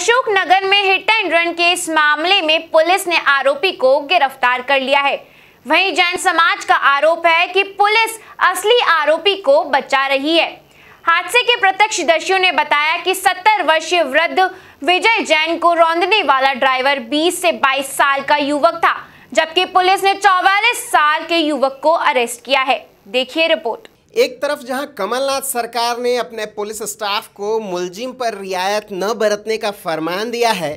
अशोकनगर में hit and run के इस मामले में पुलिस ने आरोपी को गिरफ्तार कर लिया है वहीं जैन समाज का आरोप है कि पुलिस असली आरोपी को बचा रही है हादसे के प्रत्यक्षदर्शियों ने बताया कि 70 वर्षीय वृद्ध विजय जैन को रौंदने वाला ड्राइवर 20 से 22 साल का युवक था जबकि पुलिस ने चौवालीस साल के युवक को अरेस्ट किया है देखिए रिपोर्ट एक तरफ जहां कमलनाथ सरकार ने अपने पुलिस स्टाफ को मुलजिम पर रियायत न बरतने का फरमान दिया है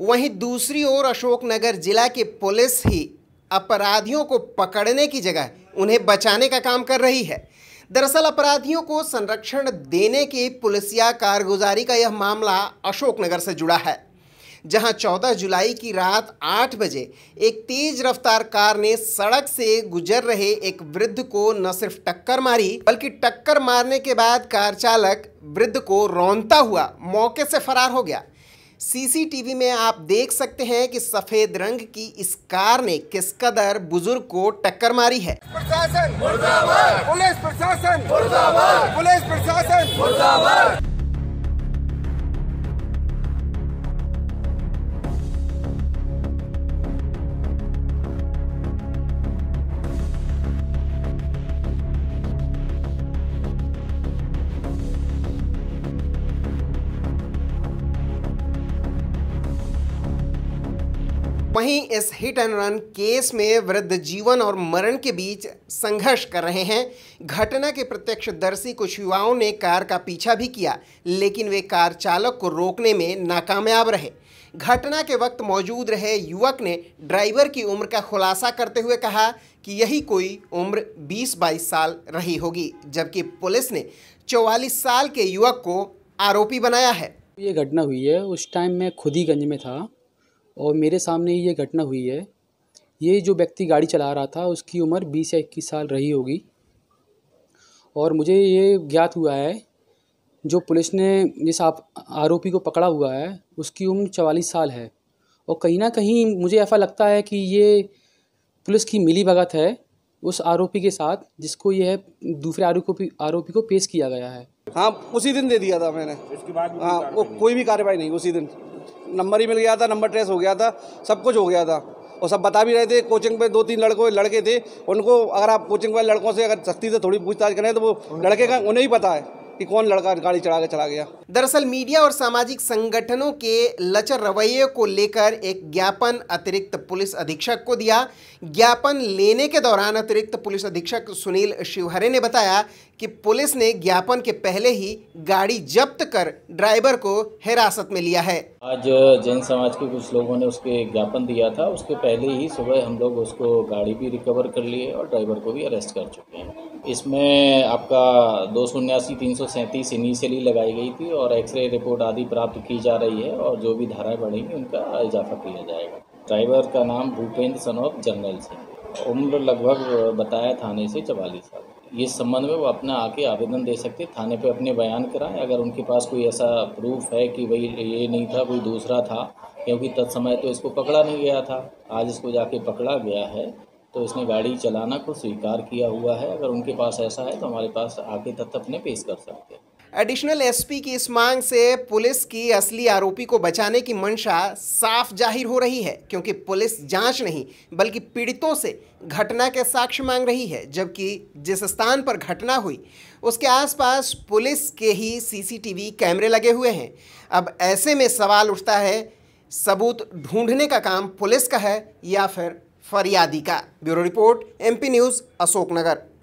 वहीं दूसरी ओर अशोकनगर जिला की पुलिस ही अपराधियों को पकड़ने की जगह उन्हें बचाने का काम कर रही है दरअसल अपराधियों को संरक्षण देने की पुलिसिया कारगुजारी का यह मामला अशोकनगर से जुड़ा है जहां 14 जुलाई की रात 8 बजे एक तेज रफ्तार कार ने सड़क से गुजर रहे एक वृद्ध को न सिर्फ टक्कर मारी बल्कि टक्कर मारने के बाद कार चालक वृद्ध को रौनता हुआ मौके से फरार हो गया सीसीटीवी में आप देख सकते हैं कि सफेद रंग की इस कार ने किस कदर बुजुर्ग को टक्कर मारी है प्रशासन पुलिस प्रशासन पुलिस प्रशासन वहीं इस हिट एंड रन केस में वृद्ध जीवन और मरण के बीच संघर्ष कर रहे हैं घटना के प्रत्यक्षदर्शी कुछ युवाओं ने कार का पीछा भी किया लेकिन वे कार चालक को रोकने में नाकामयाब रहे घटना के वक्त मौजूद रहे युवक ने ड्राइवर की उम्र का खुलासा करते हुए कहा कि यही कोई उम्र 20-22 साल रही होगी जबकि पुलिस ने 44 साल के युवक को आरोपी बनाया है ये घटना हुई है उस टाइम मैं खुद ही गंज में था और मेरे सामने ये घटना हुई है ये जो व्यक्ति गाड़ी चला रहा था उसकी उम्र बीस या इक्कीस साल रही होगी और मुझे ये ज्ञात हुआ है जो पुलिस ने जिस आप आरोपी को पकड़ा हुआ है उसकी उम्र चवालीस साल है और कहीं ना कहीं मुझे ऐसा लगता है कि ये पुलिस की मिली भगत है उस आरोपी के साथ जिसको यह दूसरे आरोपी आरोपी को पेश किया गया है हाँ उसी दिन दे दिया था मैंने इसके बाद हाँ वो कोई भी कार्रवाई नहीं उसी दिन नंबर ही मिल गया था नंबर ट्रेस हो गया था सब कुछ हो गया था और सब बता भी रहे थे कोचिंग पे दो तीन लड़कों लड़के थे उनको अगर आप कोचिंग वाले लड़कों से अगर सख्ती से थोड़ी पूछताछ करें तो वो लड़के का उन्हें ही पता है कि कौन लड़का गाड़ी चढ़ा के चला गया दरअसल मीडिया और सामाजिक संगठनों के लचर रवैये को लेकर एक ज्ञापन अतिरिक्त पुलिस अधीक्षक को दिया ज्ञापन लेने के दौरान अतिरिक्त पुलिस अधीक्षक सुनील शिवहरे ने बताया कि पुलिस ने ज्ञापन के पहले ही गाड़ी जब्त कर ड्राइवर को हिरासत में लिया है आज जैन समाज के कुछ लोगों ने उसके ज्ञापन दिया था उसके पहले ही सुबह हम लोग उसको गाड़ी भी रिकवर कर लिए और ड्राइवर को भी अरेस्ट कर चुके हैं इसमें आपका दो सौ उन्यासी तीन सौ सैंतीस इनिशियली लगाई गई थी और एक्सरे रिपोर्ट आदि प्राप्त की जा रही है और जो भी धाराएं बढ़ेंगी उनका इजाफा किया जाएगा ड्राइवर का नाम भूपेंद्र सनौत जनरल सिंह उम्र लगभग बताया थाने से चवालीस साल इस संबंध में वो अपना आके आवेदन दे सकते थाने पे अपने बयान कराएं अगर उनके पास कोई ऐसा प्रूफ है कि भाई ये नहीं था कोई दूसरा था क्योंकि तत्समय तो इसको पकड़ा नहीं गया था आज इसको जाके पकड़ा गया है तो इसने गाड़ी चलाना को स्वीकार किया हुआ है अगर उनके पास ऐसा है तो हमारे पास आगे तथ्य अपने पेश कर सकते हैं एडिशनल एसपी की इस मांग से पुलिस की असली आरोपी को बचाने की मंशा साफ जाहिर हो रही है क्योंकि पुलिस जांच नहीं बल्कि पीड़ितों से घटना के साक्ष्य मांग रही है जबकि जिस स्थान पर घटना हुई उसके आसपास पुलिस के ही सीसीटीवी कैमरे लगे हुए हैं अब ऐसे में सवाल उठता है सबूत ढूंढने का काम पुलिस का है या फिर फरियादी का bureau report MP news Ashoknagar